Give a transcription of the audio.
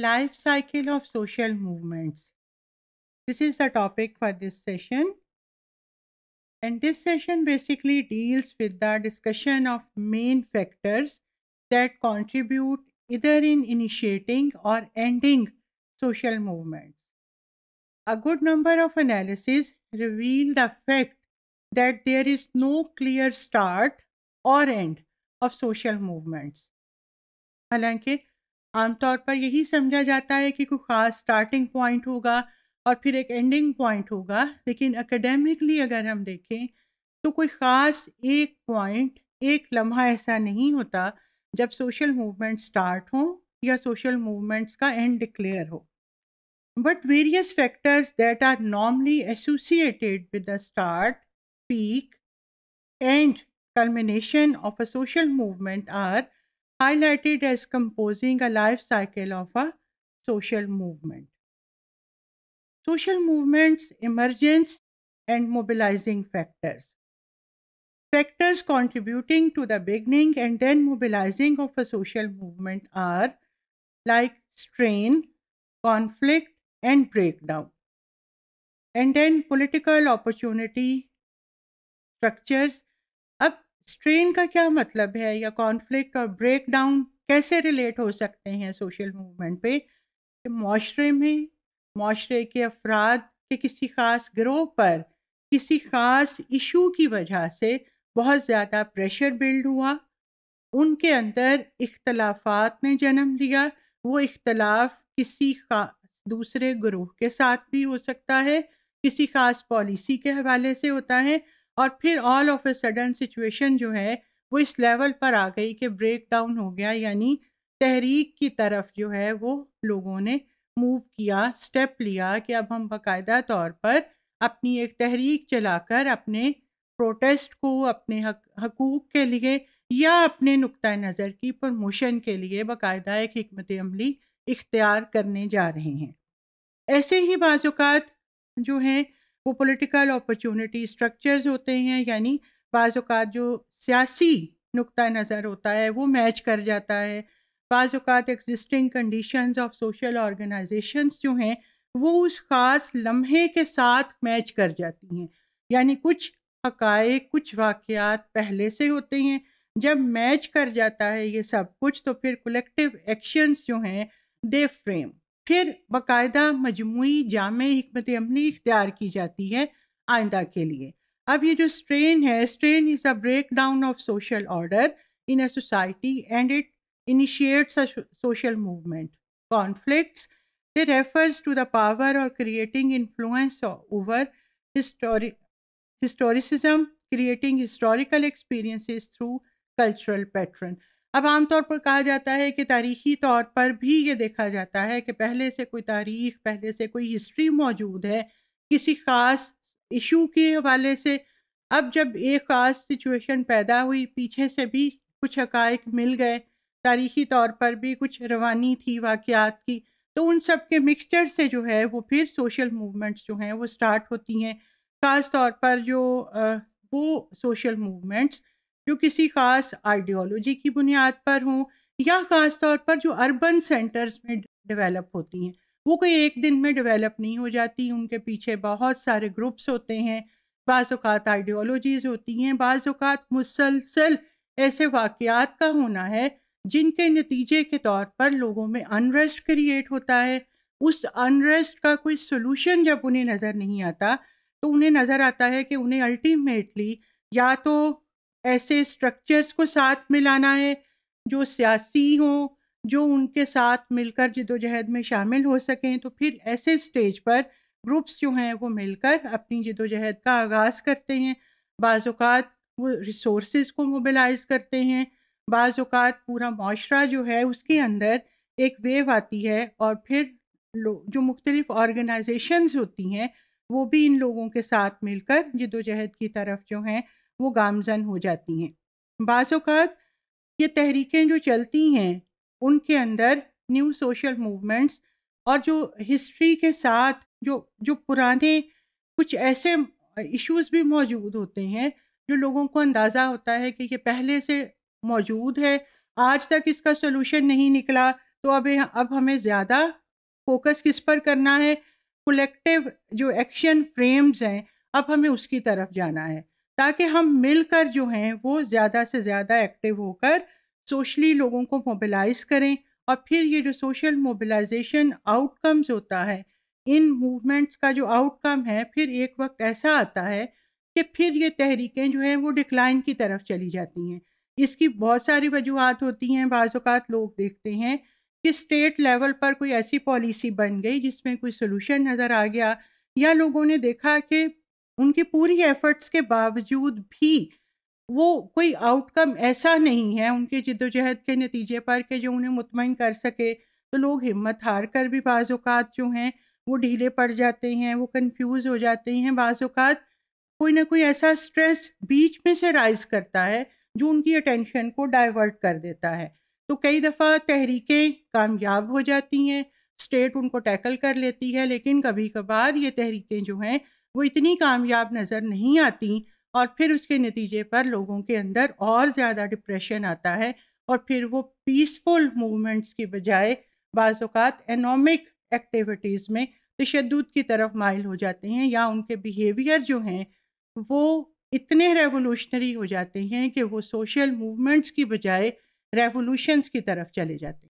life cycle of social movements. This is the topic for this session. And this session basically deals with the discussion of main factors that contribute either in initiating or ending social movements. A good number of analyses reveal the fact that there is no clear start or end of social movements. हालांकि आमतौर पर यही समझा जाता है कि कोई ख़ास स्टार्टिंग पॉइंट होगा और फिर एक एंडिंग पॉइंट होगा लेकिन एकेडमिकली अगर हम देखें तो कोई ख़ास एक पॉइंट एक लम्हा ऐसा नहीं होता जब सोशल मूवमेंट स्टार्ट हो या सोशल मूवमेंट्स का एंड डिक्लेयर हो but various factors that are normally associated with the start peak and culmination of a social movement are highlighted as composing a life cycle of a social movement. Social movements, emergence, and mobilizing factors. Factors contributing to the beginning and then mobilizing of a social movement are like strain, conflict, and breakdown. And then political opportunity, structures, strain का क्या मतलब है या conflict और break down कैसे relate हो सकते हैं सोशल मूवमेंट पे कि माशरे में माशरे के अफराद के किसी ख़ास ग्रोह पर किसी ख़ास इशू की वजह से बहुत ज़्यादा प्रेशर बिल्ड हुआ उनके अंदर इख्तलाफात ने जन्म लिया वो इख्तलाफ किसी खास दूसरे ग्रोह के साथ भी हो सकता है किसी ख़ास पॉलिसी के हवाले से होता है और फिर all of a sudden situation जो है वो इस लेवल पर आ गई कि ब्रेक डाउन हो गया यानी तहरीक की तरफ जो है वो लोगों ने मूव किया स्टेप लिया कि अब हम बाकायदा तौर पर अपनी एक तहरीक चलाकर अपने प्रोटेस्ट को अपने हकूक के लिए या अपने नुक़ नज़र की प्रमोशन के लिए बाकायदा एक हमत अमली इख्तियार करने जा रहे हैं ऐसे ही बाज़ात जो हैं वो पॉलिटिकल अपॉर्चुनिटी स्ट्रक्चर्स होते हैं यानी बाज़ात जो सियासी नुक़ नज़र होता है वो मैच कर जाता है बाज़ात existing condition of social organisations जो हैं वो उस ख़ास लम्हे के साथ मैच कर जाती हैं यानी कुछ हकाए कुछ वाक़ात पहले से होते हैं जब मैच कर जाता है ये सब कुछ तो फिर कलेक्टिव एक्शंस जो हैं दे फ्रेम फिर बाकायदा मजमू जाम हमत अमली इख्तियार की जाती है आइंदा के लिए अब ये जो स्ट्रेन है strain is a breakdown of social order in a society and it initiates a social movement conflicts they refers to the power और creating influence over historicism creating historical experiences through cultural pattern अब आमतौर पर कहा जाता है कि तारीखी तौर पर भी ये देखा जाता है कि पहले से कोई तारीख पहले से कोई हिस्ट्री मौजूद है किसी ख़ास इशू के हवाले से अब जब एक ख़ास सिचुएशन पैदा हुई पीछे से भी कुछ हक मिल गए तारीखी तौर पर भी कुछ रवानी थी वाक़ात की तो उन सब के मिक्सचर से जो है वो फिर सोशल मूवमेंट्स जो हैं वो स्टार्ट होती हैं ख़ास तौर पर जो वो सोशल मूवमेंट्स जो किसी खास आइडियोलॉजी की बुनियाद पर हों या ख़ास तौर पर जो अर्बन सेंटर्स में डेवलप होती हैं वो कोई एक दिन में डेवलप नहीं हो जाती उनके पीछे बहुत सारे ग्रुप्स होते हैं बाज़ात आइडियोलॉजीज़ होती हैं बाज़ात मुसलसल ऐसे वाक़ात का होना है जिनके नतीजे के तौर पर लोगों में अनरेस्ट क्रिएट होता है उस अनरेस्ट का कोई सोलूशन जब उन्हें नज़र नहीं आता तो उन्हें नज़र आता है कि उन्हें अल्टीमेटली या तो ऐसे स्ट्रक्चर्स को साथ मिलाना है जो सियासी हों जो उनके साथ मिलकर जदोजहद में शामिल हो सकें तो फिर ऐसे स्टेज पर ग्रुप्स जो हैं वो मिलकर अपनी जदोजहद का आगाज़ करते हैं बाज़ात वो रिसोर्स को मोबिलाइज करते हैं बाज़ात पूरा माशरा जो है उसके अंदर एक वेव आती है और फिर जो मुख्तलिफ ऑर्गेनाइजेशन होती हैं वो भी इन लोगों के साथ मिलकर जदोजहद की तरफ जो हैं वो गामजन हो जाती हैं बाज़ात ये तहरीकें जो चलती हैं उनके अंदर न्यू सोशल मूवमेंट्स और जो हिस्ट्री के साथ जो जो पुराने कुछ ऐसे इश्यूज भी मौजूद होते हैं जो लोगों को अंदाज़ा होता है कि ये पहले से मौजूद है आज तक इसका सोलूशन नहीं निकला तो अब अब हमें ज़्यादा फोकस किस पर करना है कलेक्टिव जो एक्शन फ्रेम्स हैं अब हमें उसकी तरफ जाना है ताकि हम मिलकर जो हैं वो ज़्यादा से ज़्यादा एक्टिव होकर सोशली लोगों को मोबिलाइज करें और फिर ये जो सोशल मोबिलाइजेशन आउटकम्स होता है इन मूवमेंट्स का जो आउटकम है फिर एक वक्त ऐसा आता है कि फिर ये तहरीकें जो हैं वो डिक्लाइन की तरफ चली जाती हैं इसकी बहुत सारी वजूहत होती हैं बाज़ात लोग देखते हैं कि स्टेट लेवल पर कोई ऐसी पॉलिसी बन गई जिसमें कोई सोलूशन नज़र आ गया या लोगों ने देखा कि उनकी पूरी एफर्ट्स के बावजूद भी वो कोई आउटकम ऐसा नहीं है उनके जिद्दोजहद के नतीजे पर कि जो उन्हें मुतमिन कर सके तो लोग हिम्मत हार कर भी बाज़ात जो हैं वो ढीले पड़ जाते हैं वो कंफ्यूज हो जाते हैं बाज़ात कोई ना कोई ऐसा स्ट्रेस बीच में से राइज करता है जो उनकी अटेंशन को डाइवर्ट कर देता है तो कई दफ़ा तहरीकें कामयाब हो जाती हैं स्टेट उनको टैकल कर लेती है लेकिन कभी कभार ये तहरीकें जो हैं वो इतनी कामयाब नज़र नहीं आती और फिर उसके नतीजे पर लोगों के अंदर और ज़्यादा डिप्रेशन आता है और फिर वो पीसफुल मूवमेंट्स की बजाय बाज़ात एनॉमिक एक्टिविटीज़ में तशद की तरफ माइल हो जाते हैं या उनके बिहेवियर जो हैं वो इतने रेवोल्यूशनरी हो जाते हैं कि वो सोशल मूवमेंट्स की बजाय रेवोल्यूशंस की तरफ चले जाते हैं